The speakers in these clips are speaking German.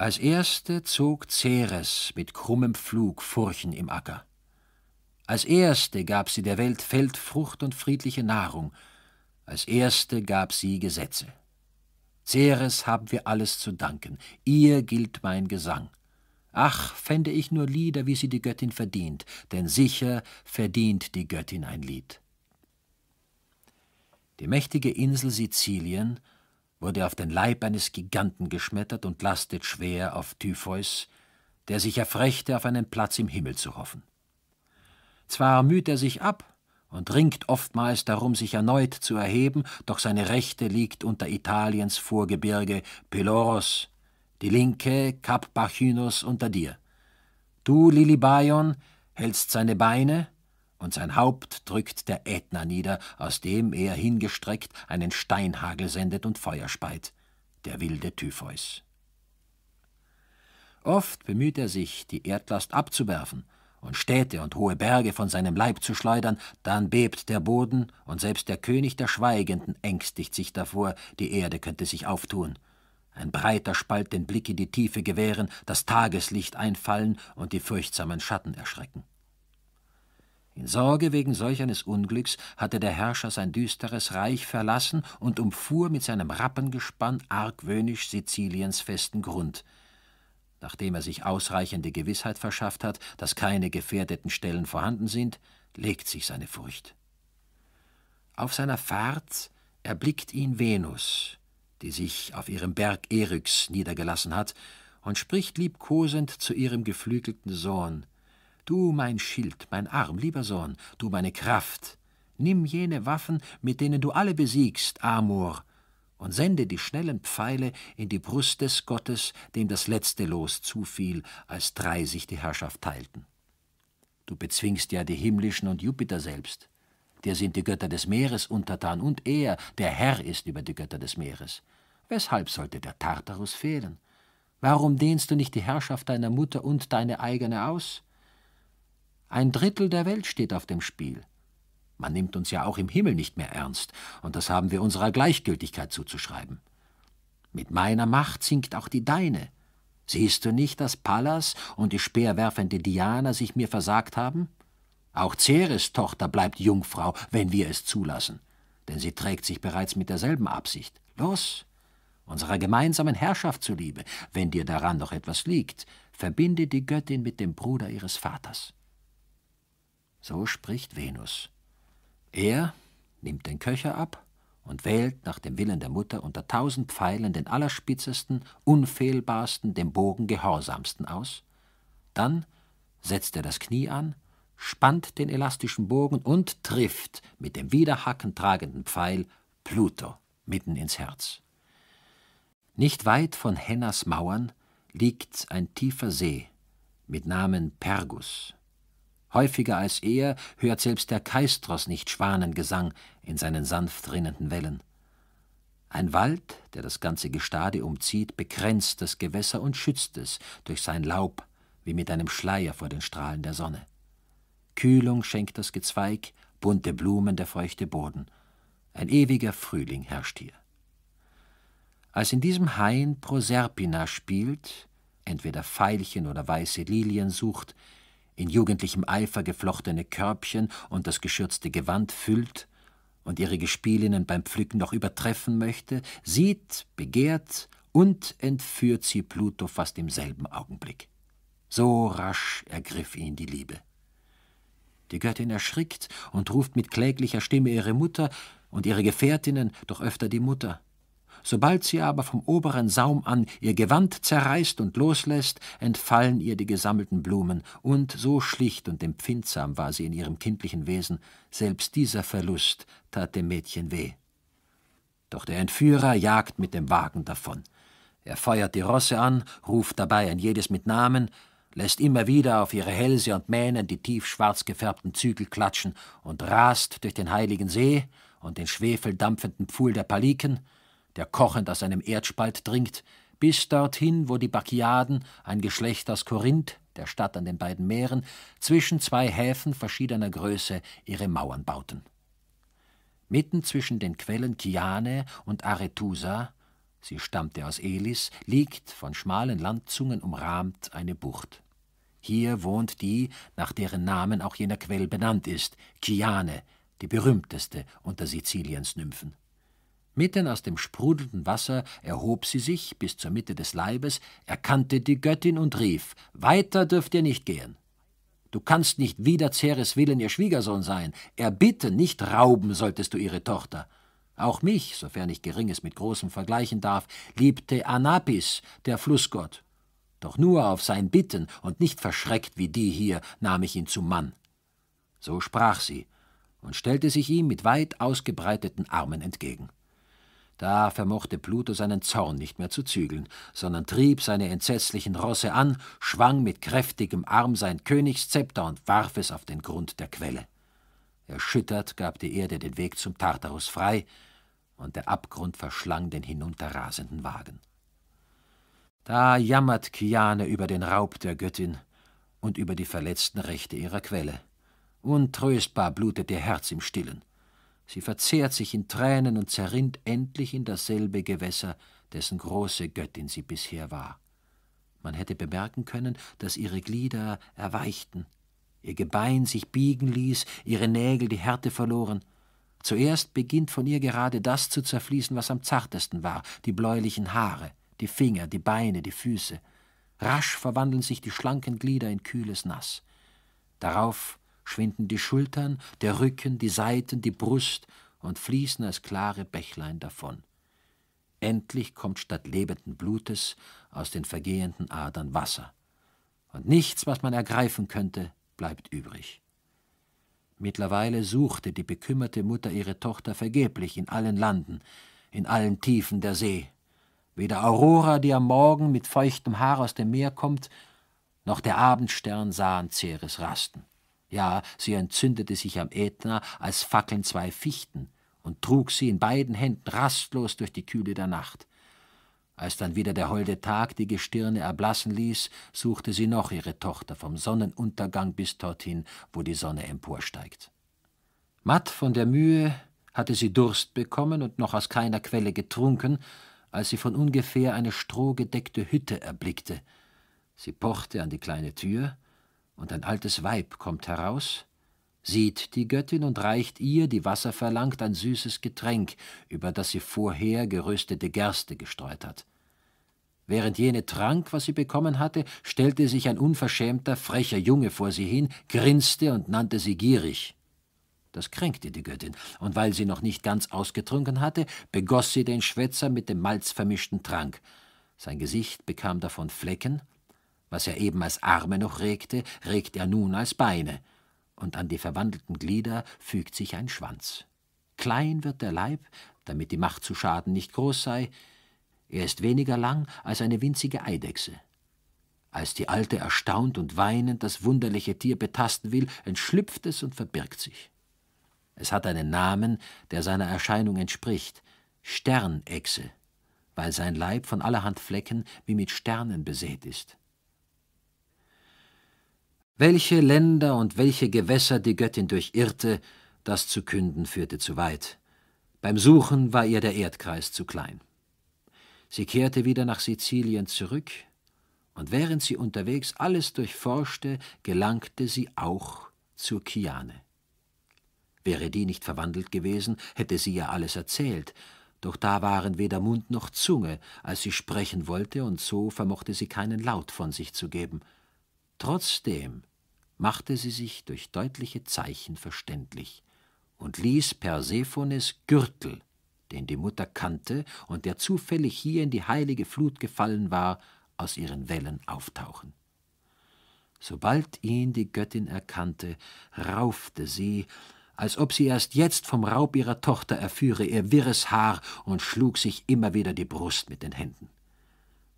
Als erste zog Ceres mit krummem Pflug Furchen im Acker. Als erste gab sie der Welt Feldfrucht und friedliche Nahrung. Als erste gab sie Gesetze. Ceres haben wir alles zu danken. Ihr gilt mein Gesang. Ach, fände ich nur Lieder, wie sie die Göttin verdient, denn sicher verdient die Göttin ein Lied. Die mächtige Insel Sizilien wurde auf den Leib eines Giganten geschmettert und lastet schwer auf Typheus, der sich erfrechte, auf einen Platz im Himmel zu hoffen. Zwar müht er sich ab und ringt oftmals darum, sich erneut zu erheben, doch seine Rechte liegt unter Italiens Vorgebirge Peloros, die linke Kap Bacchynus unter dir. Du, Lilybaion, hältst seine Beine, und sein Haupt drückt der Ätna nieder, aus dem er hingestreckt einen Steinhagel sendet und Feuer speit, der wilde Typheus. Oft bemüht er sich, die Erdlast abzuwerfen und Städte und hohe Berge von seinem Leib zu schleudern, dann bebt der Boden, und selbst der König der Schweigenden ängstigt sich davor, die Erde könnte sich auftun. Ein breiter Spalt den Blick in die Tiefe gewähren, das Tageslicht einfallen und die furchtsamen Schatten erschrecken. In Sorge wegen solch eines Unglücks hatte der Herrscher sein düsteres Reich verlassen und umfuhr mit seinem Rappengespann argwöhnisch Siziliens festen Grund. Nachdem er sich ausreichende Gewissheit verschafft hat, dass keine gefährdeten Stellen vorhanden sind, legt sich seine Furcht. Auf seiner Fahrt erblickt ihn Venus, die sich auf ihrem Berg Eryx niedergelassen hat, und spricht liebkosend zu ihrem geflügelten Sohn. Du mein Schild, mein Arm, lieber Sohn, du meine Kraft, nimm jene Waffen, mit denen du alle besiegst, Amor, und sende die schnellen Pfeile in die Brust des Gottes, dem das letzte Los zufiel, als drei sich die Herrschaft teilten. Du bezwingst ja die himmlischen und Jupiter selbst. Dir sind die Götter des Meeres untertan, und er, der Herr, ist über die Götter des Meeres. Weshalb sollte der Tartarus fehlen? Warum dehnst du nicht die Herrschaft deiner Mutter und deine eigene aus? Ein Drittel der Welt steht auf dem Spiel. Man nimmt uns ja auch im Himmel nicht mehr ernst, und das haben wir unserer Gleichgültigkeit zuzuschreiben. Mit meiner Macht sinkt auch die deine. Siehst du nicht, dass Pallas und die speerwerfende Diana sich mir versagt haben? Auch Ceres Tochter bleibt Jungfrau, wenn wir es zulassen, denn sie trägt sich bereits mit derselben Absicht. Los, unserer gemeinsamen Herrschaft zuliebe, wenn dir daran noch etwas liegt, verbinde die Göttin mit dem Bruder ihres Vaters. So spricht Venus. Er nimmt den Köcher ab und wählt nach dem Willen der Mutter unter tausend Pfeilen den allerspitzesten, unfehlbarsten, dem Bogen gehorsamsten aus. Dann setzt er das Knie an, spannt den elastischen Bogen und trifft mit dem Widerhacken tragenden Pfeil Pluto mitten ins Herz. Nicht weit von Hennas Mauern liegt ein tiefer See mit Namen Pergus. Häufiger als er hört selbst der Kaistros nicht Schwanengesang in seinen sanft rinnenden Wellen. Ein Wald, der das ganze Gestade umzieht, bekränzt das Gewässer und schützt es durch sein Laub, wie mit einem Schleier vor den Strahlen der Sonne. Kühlung schenkt das Gezweig, bunte Blumen der feuchte Boden. Ein ewiger Frühling herrscht hier. Als in diesem Hain Proserpina spielt, entweder Veilchen oder weiße Lilien sucht, in jugendlichem Eifer geflochtene Körbchen und das geschürzte Gewand füllt und ihre Gespielinnen beim Pflücken noch übertreffen möchte, sieht, begehrt und entführt sie Pluto fast im selben Augenblick. So rasch ergriff ihn die Liebe. Die Göttin erschrickt und ruft mit kläglicher Stimme ihre Mutter und ihre Gefährtinnen, doch öfter die Mutter. Sobald sie aber vom oberen Saum an ihr Gewand zerreißt und loslässt, entfallen ihr die gesammelten Blumen, und so schlicht und empfindsam war sie in ihrem kindlichen Wesen, selbst dieser Verlust tat dem Mädchen weh. Doch der Entführer jagt mit dem Wagen davon. Er feuert die Rosse an, ruft dabei ein jedes mit Namen, lässt immer wieder auf ihre Hälse und Mähnen die tiefschwarz gefärbten Zügel klatschen und rast durch den heiligen See und den schwefeldampfenden Pfuhl der Paliken, der kochend aus einem Erdspalt dringt, bis dorthin, wo die Bakiaden, ein Geschlecht aus Korinth, der Stadt an den beiden Meeren, zwischen zwei Häfen verschiedener Größe ihre Mauern bauten. Mitten zwischen den Quellen Kiane und Aretusa, sie stammte aus Elis, liegt, von schmalen Landzungen umrahmt, eine Bucht. Hier wohnt die, nach deren Namen auch jener Quell benannt ist, Kiane, die berühmteste unter Siziliens Nymphen. Mitten aus dem sprudelnden Wasser erhob sie sich bis zur Mitte des Leibes, erkannte die Göttin und rief Weiter dürft ihr nicht gehen. Du kannst nicht wider Ceres Willen ihr Schwiegersohn sein. Erbitten, nicht rauben solltest du ihre Tochter. Auch mich, sofern ich Geringes mit Großem vergleichen darf, liebte Anapis, der Flussgott. Doch nur auf sein Bitten und nicht verschreckt wie die hier, nahm ich ihn zum Mann. So sprach sie und stellte sich ihm mit weit ausgebreiteten Armen entgegen. Da vermochte Pluto seinen Zorn nicht mehr zu zügeln, sondern trieb seine entsetzlichen Rosse an, schwang mit kräftigem Arm sein Königszepter und warf es auf den Grund der Quelle. Erschüttert gab die Erde den Weg zum Tartarus frei, und der Abgrund verschlang den hinunterrasenden Wagen. Da jammert Kiane über den Raub der Göttin und über die verletzten Rechte ihrer Quelle. Untröstbar blutet ihr Herz im Stillen. Sie verzehrt sich in Tränen und zerrinnt endlich in dasselbe Gewässer, dessen große Göttin sie bisher war. Man hätte bemerken können, dass ihre Glieder erweichten, ihr Gebein sich biegen ließ, ihre Nägel die Härte verloren. Zuerst beginnt von ihr gerade das zu zerfließen, was am zartesten war, die bläulichen Haare, die Finger, die Beine, die Füße. Rasch verwandeln sich die schlanken Glieder in kühles Nass. Darauf schwinden die Schultern, der Rücken, die Seiten, die Brust und fließen als klare Bächlein davon. Endlich kommt statt lebenden Blutes aus den vergehenden Adern Wasser. Und nichts, was man ergreifen könnte, bleibt übrig. Mittlerweile suchte die bekümmerte Mutter ihre Tochter vergeblich in allen Landen, in allen Tiefen der See. Weder Aurora, die am Morgen mit feuchtem Haar aus dem Meer kommt, noch der Abendstern sahen Ceres rasten. Ja, sie entzündete sich am Ätna, als fackeln zwei Fichten, und trug sie in beiden Händen rastlos durch die Kühle der Nacht. Als dann wieder der holde Tag die Gestirne erblassen ließ, suchte sie noch ihre Tochter vom Sonnenuntergang bis dorthin, wo die Sonne emporsteigt. Matt von der Mühe hatte sie Durst bekommen und noch aus keiner Quelle getrunken, als sie von ungefähr eine strohgedeckte Hütte erblickte. Sie pochte an die kleine Tür, und ein altes Weib kommt heraus, sieht die Göttin und reicht ihr, die Wasser verlangt, ein süßes Getränk, über das sie vorher geröstete Gerste gestreut hat. Während jene trank, was sie bekommen hatte, stellte sich ein unverschämter, frecher Junge vor sie hin, grinste und nannte sie gierig. Das kränkte die Göttin, und weil sie noch nicht ganz ausgetrunken hatte, begoss sie den Schwätzer mit dem malzvermischten Trank. Sein Gesicht bekam davon Flecken, was er eben als Arme noch regte, regt er nun als Beine, und an die verwandelten Glieder fügt sich ein Schwanz. Klein wird der Leib, damit die Macht zu schaden nicht groß sei, er ist weniger lang als eine winzige Eidechse. Als die Alte erstaunt und weinend das wunderliche Tier betasten will, entschlüpft es und verbirgt sich. Es hat einen Namen, der seiner Erscheinung entspricht, Sternechse, weil sein Leib von allerhand Flecken wie mit Sternen besät ist. Welche Länder und welche Gewässer die Göttin durchirrte, das zu künden führte zu weit. Beim Suchen war ihr der Erdkreis zu klein. Sie kehrte wieder nach Sizilien zurück, und während sie unterwegs alles durchforschte, gelangte sie auch zur Kiane. Wäre die nicht verwandelt gewesen, hätte sie ja alles erzählt, doch da waren weder Mund noch Zunge, als sie sprechen wollte, und so vermochte sie keinen Laut von sich zu geben. Trotzdem machte sie sich durch deutliche Zeichen verständlich und ließ Persephones Gürtel, den die Mutter kannte und der zufällig hier in die heilige Flut gefallen war, aus ihren Wellen auftauchen. Sobald ihn die Göttin erkannte, raufte sie, als ob sie erst jetzt vom Raub ihrer Tochter erführe, ihr wirres Haar und schlug sich immer wieder die Brust mit den Händen.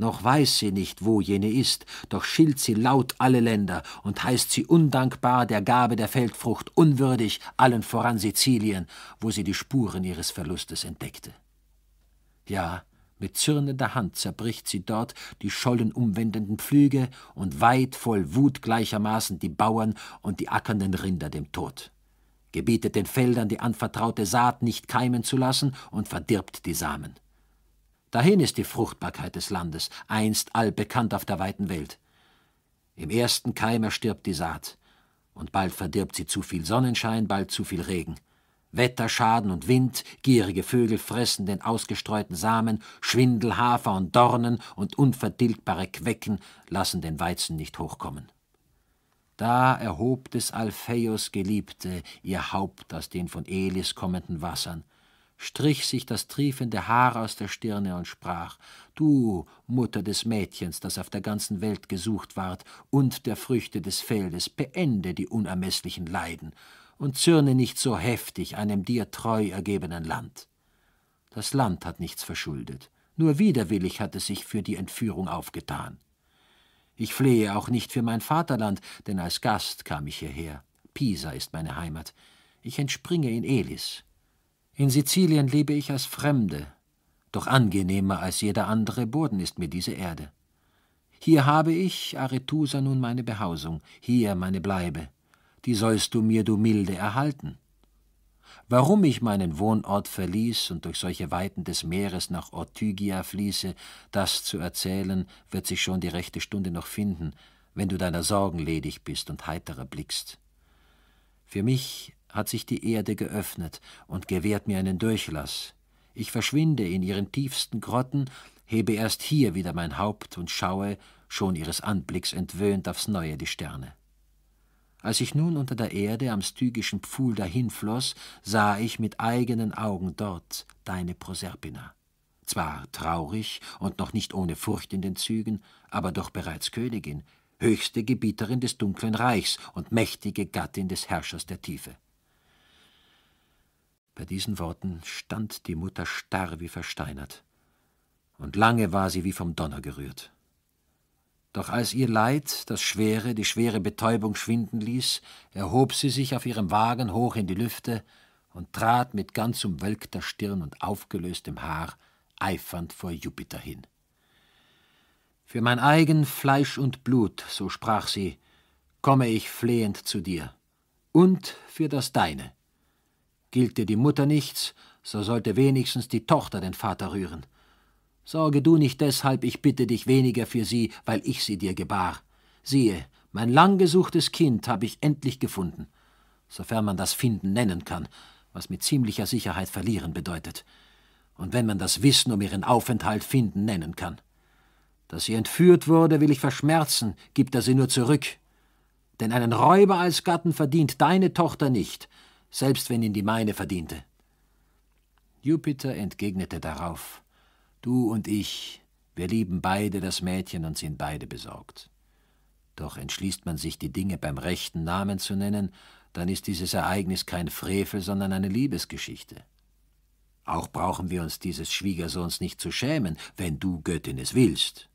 Noch weiß sie nicht, wo jene ist, doch schilt sie laut alle Länder und heißt sie undankbar der Gabe der Feldfrucht unwürdig, allen voran Sizilien, wo sie die Spuren ihres Verlustes entdeckte. Ja, mit zürnender Hand zerbricht sie dort die Schollen umwendenden Pflüge und weit voll Wut gleichermaßen die Bauern und die ackernden Rinder dem Tod. Gebietet den Feldern die anvertraute Saat nicht keimen zu lassen und verdirbt die Samen. Dahin ist die Fruchtbarkeit des Landes, einst allbekannt auf der weiten Welt. Im ersten Keim erstirbt die Saat, und bald verdirbt sie zu viel Sonnenschein, bald zu viel Regen. Wetter, Schaden und Wind, gierige Vögel fressen den ausgestreuten Samen, Schwindel, Hafer und Dornen und unvertilgbare Quecken lassen den Weizen nicht hochkommen. Da erhob des Alpheios Geliebte ihr Haupt aus den von Elis kommenden Wassern, strich sich das triefende Haar aus der Stirne und sprach Du, Mutter des Mädchens, das auf der ganzen Welt gesucht ward, und der Früchte des Feldes, beende die unermeßlichen Leiden, und zürne nicht so heftig einem dir treu ergebenen Land. Das Land hat nichts verschuldet, nur widerwillig hat es sich für die Entführung aufgetan. Ich flehe auch nicht für mein Vaterland, denn als Gast kam ich hierher. Pisa ist meine Heimat. Ich entspringe in Elis. In Sizilien lebe ich als Fremde, doch angenehmer als jeder andere Boden ist mir diese Erde. Hier habe ich, Arethusa, nun meine Behausung, hier meine Bleibe, die sollst du mir, du Milde, erhalten. Warum ich meinen Wohnort verließ und durch solche Weiten des Meeres nach Ortygia fließe, das zu erzählen, wird sich schon die rechte Stunde noch finden, wenn du deiner Sorgen ledig bist und heiterer blickst. Für mich hat sich die Erde geöffnet und gewährt mir einen Durchlass. Ich verschwinde in ihren tiefsten Grotten, hebe erst hier wieder mein Haupt und schaue, schon ihres Anblicks entwöhnt, aufs Neue die Sterne. Als ich nun unter der Erde am stygischen Pfuhl dahinfloß, sah ich mit eigenen Augen dort deine Proserpina. Zwar traurig und noch nicht ohne Furcht in den Zügen, aber doch bereits Königin, höchste Gebieterin des dunklen Reichs und mächtige Gattin des Herrschers der Tiefe. Bei diesen Worten stand die Mutter starr wie versteinert, und lange war sie wie vom Donner gerührt. Doch als ihr Leid das Schwere, die schwere Betäubung schwinden ließ, erhob sie sich auf ihrem Wagen hoch in die Lüfte und trat mit ganz umwölkter Stirn und aufgelöstem Haar eifernd vor Jupiter hin. Für mein eigen Fleisch und Blut, so sprach sie, komme ich flehend zu dir, und für das Deine, Gilt dir die Mutter nichts, so sollte wenigstens die Tochter den Vater rühren. Sorge du nicht deshalb, ich bitte dich weniger für sie, weil ich sie dir gebar. Siehe, mein lang gesuchtes Kind habe ich endlich gefunden, sofern man das Finden nennen kann, was mit ziemlicher Sicherheit verlieren bedeutet, und wenn man das Wissen um ihren Aufenthalt finden nennen kann. Dass sie entführt wurde, will ich verschmerzen, gibt er sie nur zurück. Denn einen Räuber als Gatten verdient deine Tochter nicht, selbst wenn ihn die meine verdiente. Jupiter entgegnete darauf Du und ich, wir lieben beide das Mädchen und sind beide besorgt. Doch entschließt man sich, die Dinge beim rechten Namen zu nennen, dann ist dieses Ereignis kein Frevel, sondern eine Liebesgeschichte. Auch brauchen wir uns dieses Schwiegersohns nicht zu schämen, wenn du, Göttin, es willst.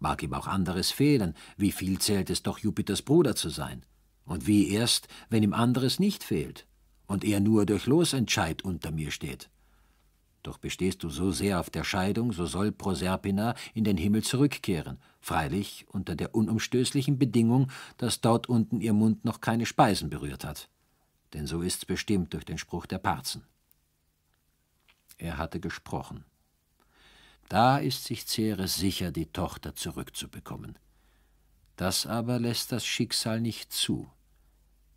Mag ihm auch anderes fehlen, wie viel zählt es doch, Jupiters Bruder zu sein und wie erst, wenn ihm anderes nicht fehlt und er nur durch Losentscheid unter mir steht. Doch bestehst du so sehr auf der Scheidung, so soll Proserpina in den Himmel zurückkehren, freilich unter der unumstößlichen Bedingung, dass dort unten ihr Mund noch keine Speisen berührt hat. Denn so ist's bestimmt durch den Spruch der Parzen. Er hatte gesprochen. Da ist sich Ceres sicher, die Tochter zurückzubekommen. Das aber lässt das Schicksal nicht zu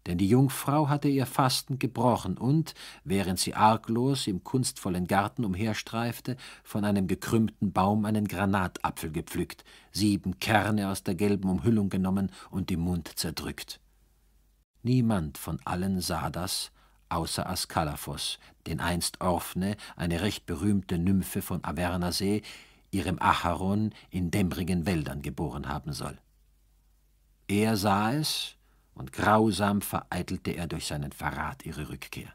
denn die Jungfrau hatte ihr Fasten gebrochen und, während sie arglos im kunstvollen Garten umherstreifte, von einem gekrümmten Baum einen Granatapfel gepflückt, sieben Kerne aus der gelben Umhüllung genommen und im Mund zerdrückt. Niemand von allen sah das, außer Askalaphos, den einst Orphne, eine recht berühmte Nymphe von Avernasee, ihrem Acheron in dämmerigen Wäldern geboren haben soll. Er sah es, und grausam vereitelte er durch seinen Verrat ihre Rückkehr.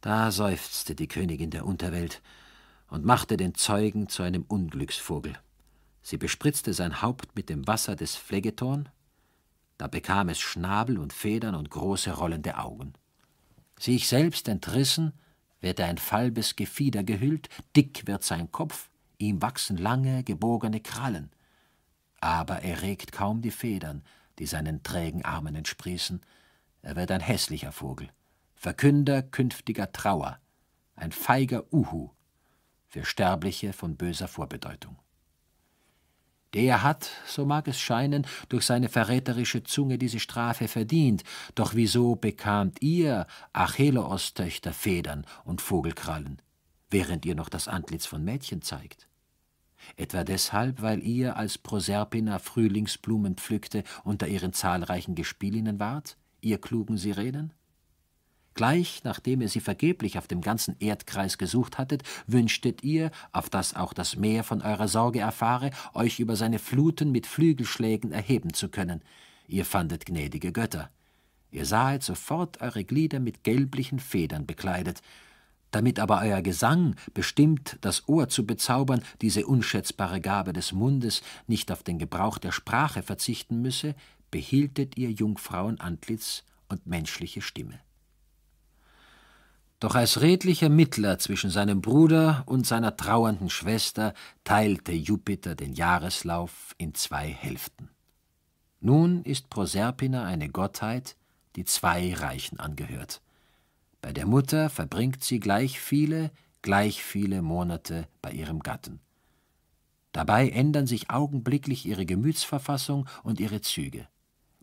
Da seufzte die Königin der Unterwelt und machte den Zeugen zu einem Unglücksvogel. Sie bespritzte sein Haupt mit dem Wasser des Phlegethorn, da bekam es Schnabel und Federn und große rollende Augen. Sich selbst entrissen, wird er ein falbes Gefieder gehüllt, dick wird sein Kopf, ihm wachsen lange, gebogene Krallen. Aber er regt kaum die Federn, die seinen trägen Armen entsprießen. Er wird ein hässlicher Vogel, Verkünder künftiger Trauer, ein feiger Uhu, für Sterbliche von böser Vorbedeutung. Der hat, so mag es scheinen, durch seine verräterische Zunge diese Strafe verdient, doch wieso bekamt ihr, Acheleos Töchter, Federn und Vogelkrallen, während ihr noch das Antlitz von Mädchen zeigt? etwa deshalb, weil ihr als Proserpina Frühlingsblumen pflückte, unter ihren zahlreichen Gespielinnen wart, ihr klugen Sirenen? Gleich nachdem ihr sie vergeblich auf dem ganzen Erdkreis gesucht hattet, wünschtet ihr, auf das auch das Meer von eurer Sorge erfahre, euch über seine Fluten mit Flügelschlägen erheben zu können. Ihr fandet gnädige Götter. Ihr sahet sofort eure Glieder mit gelblichen Federn bekleidet, damit aber euer Gesang, bestimmt, das Ohr zu bezaubern, diese unschätzbare Gabe des Mundes, nicht auf den Gebrauch der Sprache verzichten müsse, behieltet ihr Jungfrauenantlitz und menschliche Stimme. Doch als redlicher Mittler zwischen seinem Bruder und seiner trauernden Schwester teilte Jupiter den Jahreslauf in zwei Hälften. Nun ist Proserpina eine Gottheit, die zwei Reichen angehört. Bei der Mutter verbringt sie gleich viele, gleich viele Monate bei ihrem Gatten. Dabei ändern sich augenblicklich ihre Gemütsverfassung und ihre Züge.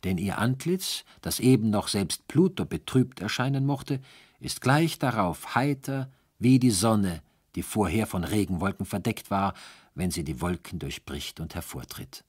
Denn ihr Antlitz, das eben noch selbst Pluto betrübt erscheinen mochte, ist gleich darauf heiter wie die Sonne, die vorher von Regenwolken verdeckt war, wenn sie die Wolken durchbricht und hervortritt.